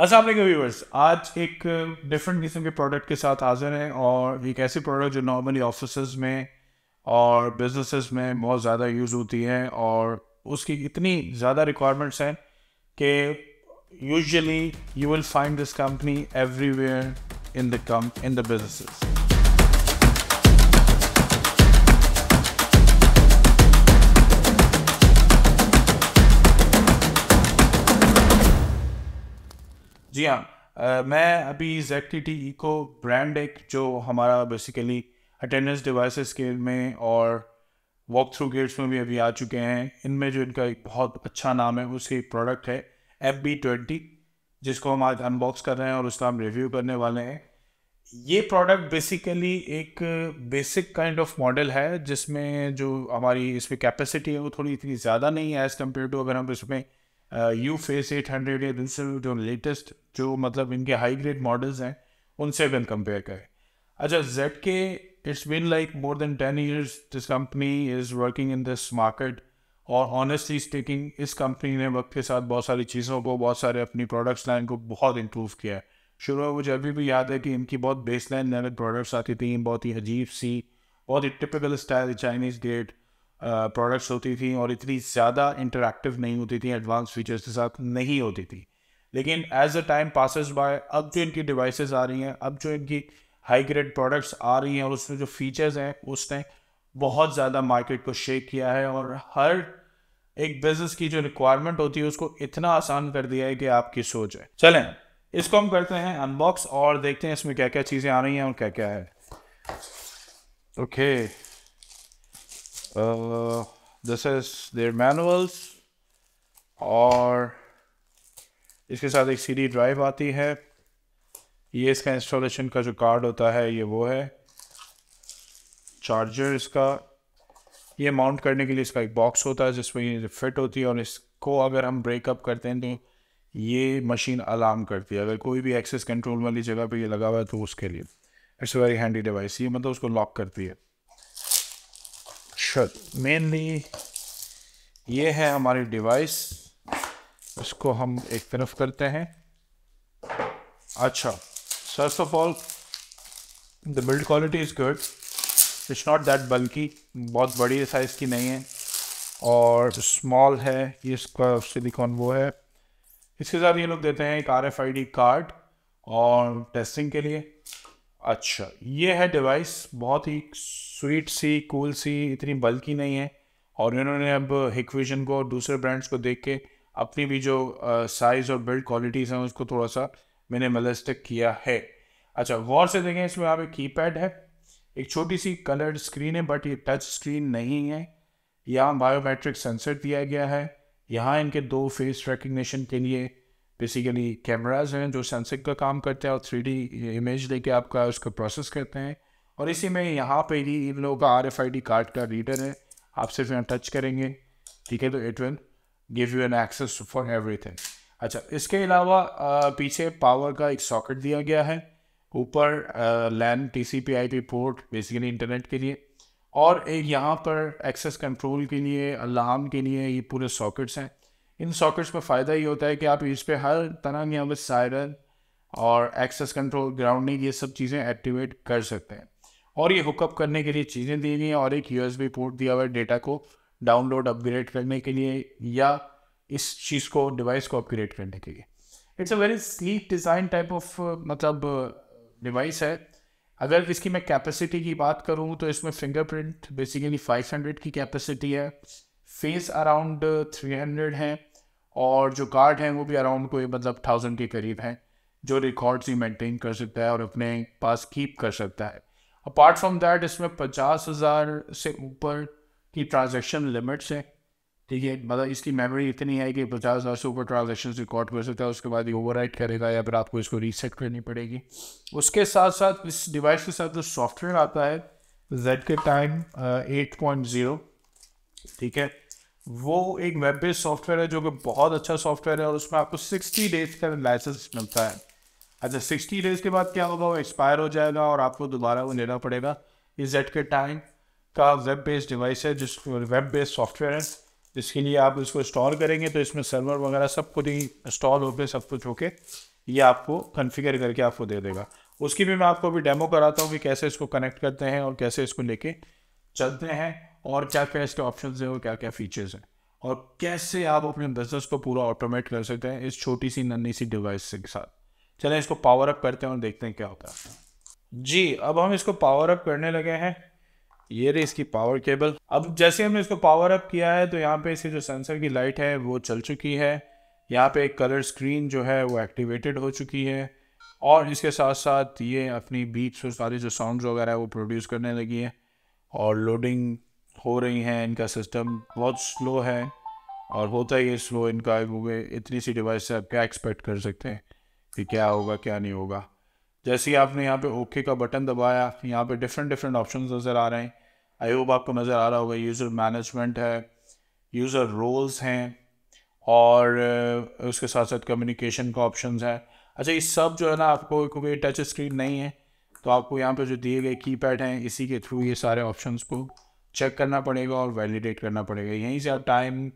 असल व्यूवर्स आज एक डिफरेंट uh, किस्म के प्रोडक्ट के साथ हाजिर हैं और एक ऐसी प्रोडक्ट जो नॉर्मली ऑफिस में और बिजनेस में बहुत ज़्यादा यूज़ होती है और उसकी इतनी ज़्यादा रिक्वायरमेंट्स हैं कि usually you will find this company everywhere in the come in the business जी हाँ मैं अभी ZKTeco brand एक जो हमारा बेसिकली अटेंडेंस डिवाइसेस के में और वॉक थ्रू गेट्स में भी अभी आ चुके हैं इनमें जो इनका एक बहुत अच्छा नाम है उसकी प्रोडक्ट है एफ बी ट्वेंटी जिसको हम आज अनबॉक्स कर रहे हैं और उसका हम रिव्यू करने वाले हैं ये प्रोडक्ट बेसिकली एक बेसिक काइंड ऑफ मॉडल है जिसमें जो हमारी इसमें कैपेसिटी है वो थोड़ी इतनी ज़्यादा नहीं है एज़ कम्पेयर टू अगर हम इसमें यू फेस एट हंड्रेड या से जो लेटेस्ट जो मतलब इनके हाई ग्रेड मॉडल्स हैं उनसे भी कंपेयर करें अच्छा Z K it's been like more than ten years this company is working in this market और ऑनेस्टली स्पीकिंग इस कंपनी ने वक्त के साथ बहुत सारी चीज़ों को बहुत सारे अपनी प्रोडक्ट्स लाइन को बहुत इम्प्रूव किया है शुरू में मुझे अभी भी याद है कि इनकी बहुत बेस लाइन लेवल प्रोडक्ट्स आती थी बहुत ही अजीब सी बहुत ही टिपिकल स्टाइल चाइनीज़ डेट प्रोडक्ट्स होती थी और इतनी ज़्यादा इंटरेक्टिव नहीं होती थी एडवांस फीचर्स के साथ नहीं होती थी लेकिन as a time passes by अब जो इनकी डिवाइसेस आ रही हैं अब जो इनकी हाई ग्रेड प्रोडक्ट्स आ रही हैं और उसमें जो फीचर्स हैं उसने बहुत ज़्यादा मार्केट को शेक किया है और हर एक बिजनेस की जो रिक्वायरमेंट होती है उसको इतना आसान कर दिया है कि आपकी सोच है चलें इसको हम करते हैं अनबॉक्स और देखते हैं इसमें क्या क्या चीज़ें आ रही हैं और क्या क्या है okay okay. This is their manuals और इसके साथ एक सीडी ड्राइव आती है ये इसका इंस्टॉलेशन का जो कार्ड होता है ये वो है चार्जर इसका ये माउंट करने के लिए इसका एक बॉक्स होता है जिसमें ये फिट होती है और इसको अगर हम ब्रेकअप करते हैं तो ये मशीन अलार्म करती है अगर कोई भी एक्सेस कंट्रोल वाली जगह पे ये लगा हुआ है तो उसके लिए इट्स वेरी हैंडी डिवाइस ये मतलब उसको लॉक करती है शक मेनली ये है हमारी डिवाइस इसको हम एक तरफ करते हैं अच्छा first of all the build quality is good it's not that बल्कि बहुत बड़ी साइज़ की नहीं है और स्मॉल है ये इसका सिलिकॉन वो है इसके साथ ये लोग देते हैं एक R F I D card और टेस्टिंग के लिए अच्छा ये है डिवाइस बहुत ही स्वीट सी कूल सी इतनी बल्कि नहीं है और इन्होंने अब हिकविजन को और दूसरे ब्रांड्स को देख के अपनी भी जो साइज़ और बिल्ड क्वालिटीज़ हैं उसको थोड़ा सा मैंने मलस्टिक किया है अच्छा गौर से देखें इसमें आप एक कीपैड है एक छोटी सी कलर्ड स्क्रीन है बट ये टच स्क्रीन नहीं है यहाँ बायोमेट्रिक सेंसर दिया गया है यहाँ इनके दो फेस रिकग्निशन के लिए बेसिकली कैमराज हैं जो सेंसिक का काम करते हैं और थ्री इमेज लेके आपका उसको प्रोसेस करते हैं और इसी में यहाँ पे ही इन लोगों का R F I D card का रीडर है आप सिर्फ यहाँ टच करेंगे ठीक है तो it will give you an access for everything अच्छा इसके अलावा पीछे पावर का एक सॉकेट दिया गया है ऊपर LAN T C P I P port basically internet के लिए और एक यहाँ पर एक्सेस कंट्रोल के लिए अलार्म के लिए ये पूरे सॉकेट्स हैं इन सॉकेट्स में फ़ायदा ये होता है कि आप इस पर हर तरह के अब सायरन और एक्सेस कंट्रोल ग्राउंडिंग ये सब चीज़ें एक्टिवेट कर सकते हैं और ये हुकअप करने के लिए चीज़ें दी गई हैं और एक बी पोर्ट दिया हुआ है डेटा को डाउनलोड अपग्रेड करने के लिए या इस चीज़ को डिवाइस को अपग्रेड करने के लिए it's a very sleep design type of मतलब डिवाइस uh, है अगर इसकी मैं कैपेसिटी की बात करूँ तो इसमें फिंगरप्रिंट बेसिकली 500 की कैपेसिटी है फेस अराउंड 300 है और जो कार्ड हैं वो भी अराउंड कोई मतलब थाउजेंड के करीब हैं जो रिकॉर्ड्स ही मेंटेन कर सकता है और अपने पास कीप कर सकता है अपार्ट फ्रॉम दैट इसमें पचास हज़ार से ऊपर की ट्रांजेक्शन लिमिट्स हैं ठीक है मतलब इसकी मेमोरी इतनी है कि पचास हज़ार से ऊपर ट्रांजेक्शन रिकॉर्ड कर सकता है उसके बाद ये ओवर करेगा या फिर आपको इसको रीसेट करनी पड़ेगी उसके साथ साथ इस डिवाइस के साथ जो सॉफ्टवेयर आता है जेड के टाइम एट पॉइंट ज़ीरो ठीक है वो एक वेब बेस्ड सॉफ्टवेयर है जो कि बहुत अच्छा सॉफ्टवेयर है और उसमें आपको सिक्सटी डेज का लाइसेंस मिलता है अच्छा सिक्सटी डेज के बाद क्या होगा वो एक्सपायर हो जाएगा और आपको दोबारा वो लेना पड़ेगा ये जेड के टाइम का वेब बेस्ड डिवाइस है जिस वेब बेस्ड सॉफ्टवेयर है जिसके लिए आप इसको इंस्टॉल करेंगे तो इसमें सर्वर वगैरह सब खुद ही इंस्टॉल होकर सब कुछ होके ये आपको कन्फिगर करके आपको दे देगा उसकी भी मैं आपको अभी डेमो कराता हूँ कि कैसे इसको कनेक्ट करते हैं और कैसे इसको लेके चलते हैं और क्या क्या इसके ऑप्शन हैं और क्या क्या फीचर्स हैं और कैसे आप अपने बिजनेस को पूरा ऑटोमेट कर सकते हैं इस छोटी सी नन्नी सी डिवाइस के साथ चलें इसको पावर अप करते हैं और देखते हैं क्या होता है जी अब हम इसको पावर अप करने लगे हैं ये रही इसकी पावर केबल अब जैसे हमने इसको पावर अप किया है तो यहाँ पे इसकी जो सेंसर की लाइट है वो चल चुकी है यहाँ पे एक कलर स्क्रीन जो है वो एक्टिवेटेड हो चुकी है और इसके साथ साथ ये अपनी बीट्स और सारी जो साउंड्स वगैरह है वो प्रोड्यूस करने लगी है और लोडिंग हो रही हैं इनका सिस्टम बहुत स्लो है और होता ही है स्लो इनका क्योंकि इतनी सी डिवाइस से आप क्या एक्सपेक्ट कर सकते हैं कि क्या होगा क्या नहीं होगा जैसे ही आपने यहाँ पे ओके का बटन दबाया यहाँ पे डिफरेंट डिफरेंट ऑप्शन नज़र आ रहे हैं आई होप आपको नज़र आ रहा होगा यूज़र मैनेजमेंट है यूज़र रोल्स हैं और उसके साथ साथ कम्युनिकेशन का ऑप्शन है अच्छा ये सब जो है ना आपको क्योंकि टच स्क्रीन नहीं है तो आपको यहाँ पे जो दिए गए कीपैड हैं इसी के थ्रू ये सारे ऑप्शंस को चेक करना पड़ेगा और वैलिडेट करना पड़ेगा यहीं से आप टाइम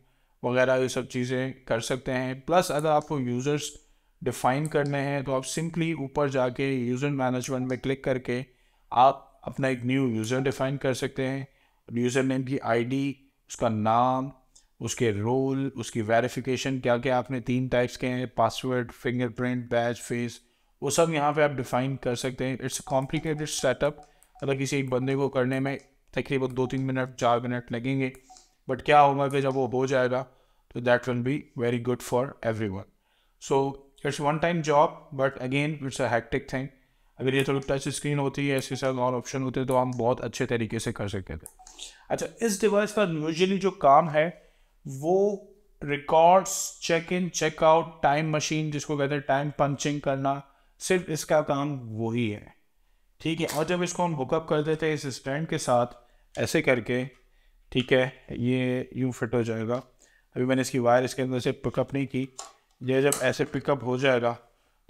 वगैरह ये सब चीज़ें कर सकते हैं प्लस अगर आपको यूज़र्स डिफाइन करने हैं तो आप सिंपली ऊपर जाके यूज़र मैनेजमेंट में क्लिक करके आप अपना एक न्यू यूज़र डिफाइन कर सकते हैं यूज़र नेम की आईडी उसका नाम उसके रोल उसकी वेरिफिकेशन क्या क्या आपने तीन टाइप्स के हैं पासवर्ड फिंगरप्रिंट बैच फेस वो सब यहाँ पे आप डिफाइन कर सकते हैं इट्स कॉम्प्लिकेटेड सेटअप अगर किसी एक बंदे को करने में तकरीबन दो तीन मिनट चार मिनट लगेंगे बट क्या होगा कि जब वो हो जाएगा तो that will be very good for everyone so it's one time job but again it's a hectic thing अगर ये थोड़ी टच स्क्रीन होती है इसके साथ और ऑप्शन होते हैं तो हम बहुत अच्छे तरीके से कर सकते थे अच्छा इस डिवाइस का यूजली जो काम है वो records check in checkout time machine जिसको कहते हैं टाइम पंचिंग करना सिर्फ इसका काम वही है ठीक है और जब इसको हम हुकअप कर देते हैं इस स्टैंड के साथ ऐसे करके ठीक है ये यूँ फिट हो जाएगा अभी मैंने इसकी वायर इसके अंदर से पिकअप नहीं की ये जब ऐसे पिकअप हो जाएगा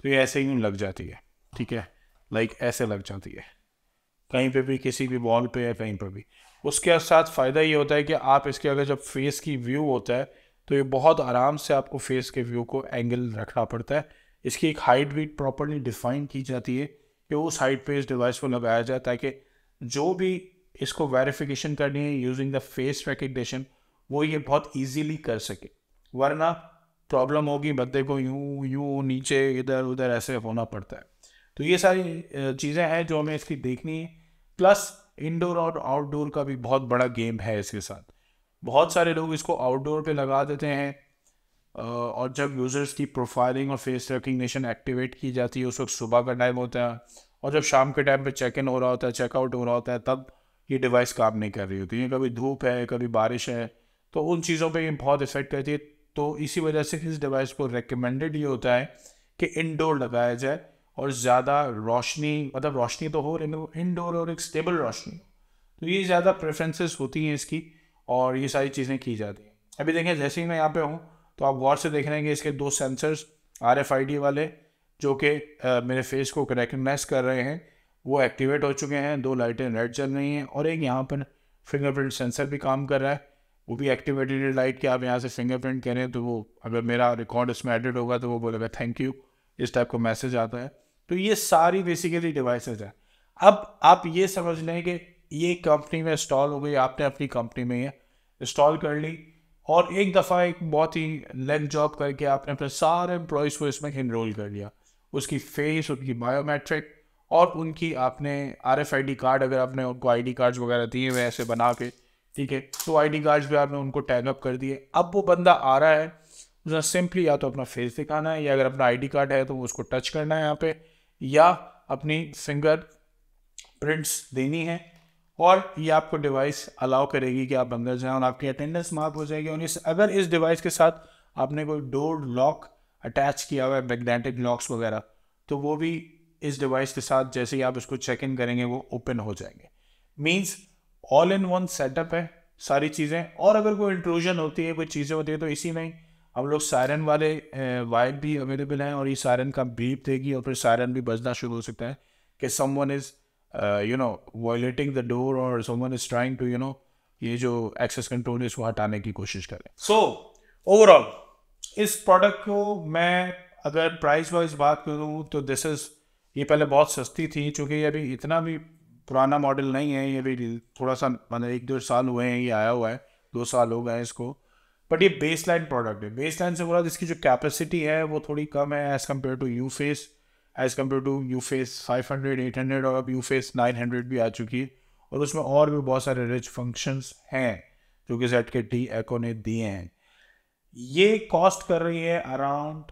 तो ये ऐसे यूँ लग जाती है ठीक है लाइक ऐसे लग जाती है कहीं पे भी किसी भी बॉल पे या कहीं पर भी उसके साथ फ़ायदा ये होता है कि आप इसके अगर जब फेस की व्यू होता है तो ये बहुत आराम से आपको फेस के व्यू को एंगल रखना पड़ता है इसकी एक हाइट भी प्रॉपरली डिफाइन की जाती है कि उस हाइट पे इस डिवाइस को लगाया जाए ताकि जो भी इसको वेरिफिकेशन करनी है यूजिंग द फेस रिकग्निशन वो ये बहुत ईजीली कर सके वरना प्रॉब्लम होगी बंदे को यूँ यूँ नीचे इधर उधर ऐसे होना पड़ता है तो ये सारी चीज़ें हैं जो हमें इसकी देखनी है प्लस इंडोर और आउटडोर का भी बहुत बड़ा गेम है इसके साथ बहुत सारे लोग इसको आउटडोर पे लगा देते हैं और जब यूज़र्स की प्रोफाइलिंग और फेस रिकग्निशन एक्टिवेट की जाती है उस वक्त सुबह का टाइम होता है और जब शाम के टाइम पे चेक इन हो रहा होता है चेकआउट हो रहा होता है तब ये डिवाइस काम नहीं कर रही होती है कभी धूप है कभी बारिश है तो उन चीज़ों पे ये बहुत इफ़ेक्ट करती है तो इसी वजह से इस डिवाइस को रिकमेंडेड ये होता है कि इनडोर लगाया जाए और ज़्यादा रोशनी मतलब रोशनी तो हो है इनडोर और एक स्टेबल रोशनी तो ये ज़्यादा प्रेफरेंसेस होती हैं इसकी और ये सारी चीज़ें की जाती हैं अभी देखें जैसे ही मैं यहाँ पे हूँ तो आप गौर से देख रहे हैं कि इसके दो सेंसर्स आर वाले जो कि मेरे फेस को रिकगनाइज कर रहे हैं वो एक्टिवेट हो चुके हैं दो लाइटें रेड चल रही हैं और एक यहाँ पर फिंगरप्रिंट सेंसर भी काम कर रहा है वो भी एक्टिवेटेड लाइट कि आप यहाँ से फिंगरप्रिंट कह रहे हैं तो वो अगर मेरा रिकॉर्ड उसमें एडिट होगा तो वो बोलेगा थैंक यू इस टाइप का मैसेज आता है तो ये सारी बेसिकली डिवाइसेज हैं अब आप ये समझ लें कि ये कंपनी में इंस्टॉल हो गई आपने अपनी कंपनी में ये इंस्टॉल कर ली और एक दफ़ा एक बहुत ही लेग जॉब करके आपने अपने सारे एम्प्लॉयज़ को इसमें इनरोल कर लिया उसकी फेस उसकी बायोमेट्रिक और उनकी आपने R F I D card अगर आपने उनको आई डी कार्ड्स वगैरह दिए हुए ऐसे बना के ठीक है तो आई डी कार्ड्स भी आपने उनको टैग अप कर दिए अब वो बंदा आ रहा है उसने सिंपली या तो अपना फेस दिखाना है या अगर अपना आई डी कार्ड है तो उसको टच करना है यहाँ पे या अपनी फिंगर प्रिंट्स देनी है और ये आपको डिवाइस अलाउ करेगी कि आप अंदर जाएं और आपकी अटेंडेंस मार्क हो जाएगी और इस अगर इस डिवाइस के साथ आपने कोई डोर लॉक अटैच किया हुआ है मैग्नेटिक लॉक्स वगैरह तो वो भी इस डिवाइस के साथ जैसे ही आप इसको चेक इन करेंगे वो ओपन हो जाएंगे means all in one setup है सारी चीज़ें और अगर कोई इंट्रूजन होती है कोई चीज़ें होती है तो इसी में हम लोग सायरन वाले वाइब भी अवेलेबल हैं और ये सायरन का बीप देगी और फिर सायरन भी बजना शुरू हो सकता है कि someone is you know violating the door और someone is trying to you know ये जो एक्सेस कंट्रोल है इसको हटाने की कोशिश करें सो ओवरऑल इस प्रोडक्ट को मैं अगर प्राइस वाइज बात करूँ तो दिस इज़ ये पहले बहुत सस्ती थी चूँकि ये अभी इतना भी पुराना मॉडल नहीं है ये भी थोड़ा सा मतलब एक दो साल हुए हैं ये आया हुआ है दो साल हो गए हैं इसको बट ये बेस लाइन प्रोडक्ट है बेस लाइन से बोला तो इसकी जो कैपेसिटी है वो थोड़ी कम है as compare to uFace as compare to uFace five hundred eight hundred और अब यू फेस नाइन हंड्रेड भी आ चुकी है और उसमें और भी बहुत सारे रिच फंक्शंस हैं जो कि जेड के टी एको ने दिए हैं ये कॉस्ट कर रही है around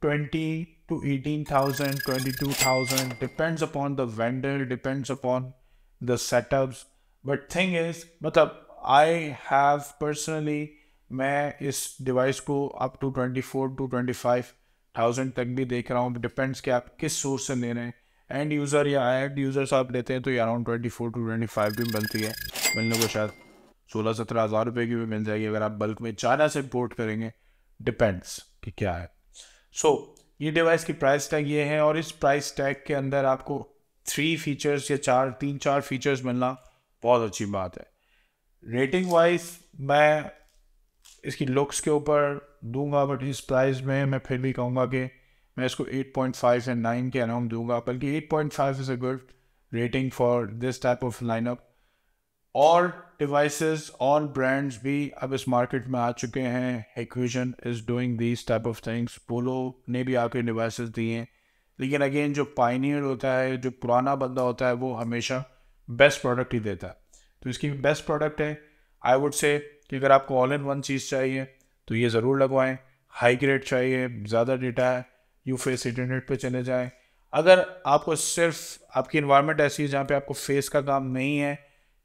twenty to 18,000, 22,000, depends upon the vendor, depends upon the setups. But thing is, मतलब I have personally मैं इस डिवाइस को up to twenty four to twenty five thousand तक भी देख रहा हूँ डिपेंड्स कि आप किस सोर्स से ले रहे हैं एंड यूज़र या एड यूज़र्स आप लेते हैं तो ये around twenty four to twenty five भी मिलती है मिलने को शायद सोलह सत्रह हज़ार रुपये की भी मिल जाएगी अगर आप बल्क में चाइना से इम्पोर्ट करेंगे डिपेंड्स कि क्या है सो ये डिवाइस की प्राइस टैग ये है और इस प्राइस टैग के अंदर आपको थ्री फीचर्स या चार तीन चार फीचर्स मिलना बहुत अच्छी बात है रेटिंग वाइज मैं इसकी लुक्स के ऊपर दूंगा बट इस प्राइस में मैं फिर भी कहूँगा कि मैं इसको 8.5 एंड 9 के अराउंड दूंगा बल्कि 8.5 is a good rating for this type of lineup और डिवाइसेस और ब्रांड्स भी अब इस मार्केट में आ चुके हैं acquisition is doing these type of things Polo ने भी आके डिवाइसेस दिए हैं लेकिन अगेन जो पाइनियर होता है जो पुराना बंदा होता है वो हमेशा बेस्ट प्रोडक्ट ही देता है तो इसकी बेस्ट प्रोडक्ट है आई वुड से कि अगर आपको ऑल इन वन चीज़ चाहिए तो ये ज़रूर लगवाएं हाई ग्रेड चाहिए ज़्यादा डेटा है यू फेस इंटरनेट पे चले जाएं अगर आपको सिर्फ आपकी इन्वायरमेंट ऐसी है जहाँ पे आपको फेस का काम नहीं है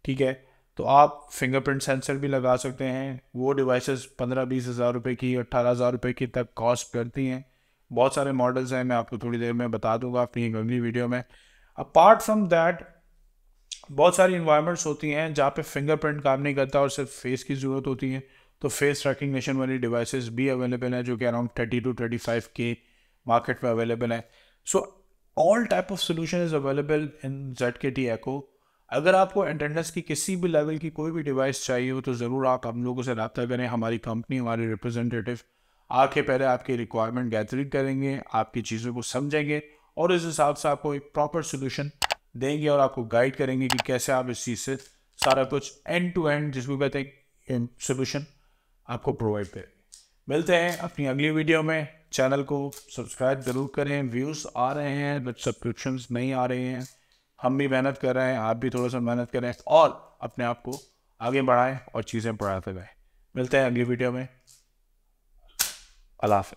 ठीक है तो आप फिंगरप्रिंट सेंसर भी लगा सकते हैं वो डिवाइसेस पंद्रह बीस हज़ार रुपये की अट्ठारह हज़ार रुपये की तक कॉस्ट करती हैं बहुत सारे मॉडल्स हैं मैं आपको थोड़ी देर में बता दूंगा अपनी एक अगली वीडियो में अपार्ट फ्रॉम दैट बहुत सारी इन्वायरमेंट्स होती हैं जहाँ पे फिंगरप्रिंट काम नहीं करता और सिर्फ फेस की ज़रूरत होती है तो फेस रिकग्निशन वाली डिवाइसेस भी अवेलेबल हैं जो कि around thirty to thirty five के मार्केट में अवेलेबल हैं so all type of solution is available in ZKTeco अगर आपको अटेंडेंस की किसी भी लेवल की कोई भी डिवाइस चाहिए हो तो ज़रूर आप हम लोगों से रबता करें हमारी कंपनी हमारे रिप्रेजेंटेटिव आके पहले आपकी रिक्वायरमेंट गैदरिंग करेंगे आपकी चीज़ों को समझेंगे और इस हिसाब से आपको एक प्रॉपर सोल्यूशन देंगे और आपको गाइड करेंगे कि कैसे आप इस चीज़ से सारा कुछ एंड टू एंड जिसमें कहते हैं सोल्यूशन आपको प्रोवाइड करें मिलते हैं अपनी अगली वीडियो में चैनल को सब्सक्राइब ज़रूर करें व्यूज़ आ रहे हैं बट सब्सक्रिप्शन नहीं आ रहे हैं हम भी मेहनत कर रहे हैं आप भी थोड़ा सा मेहनत करें और अपने आप को आगे बढ़ाएं और चीज़ें बढ़ाते रहें मिलते हैं अगली वीडियो में अल्लाह हाफ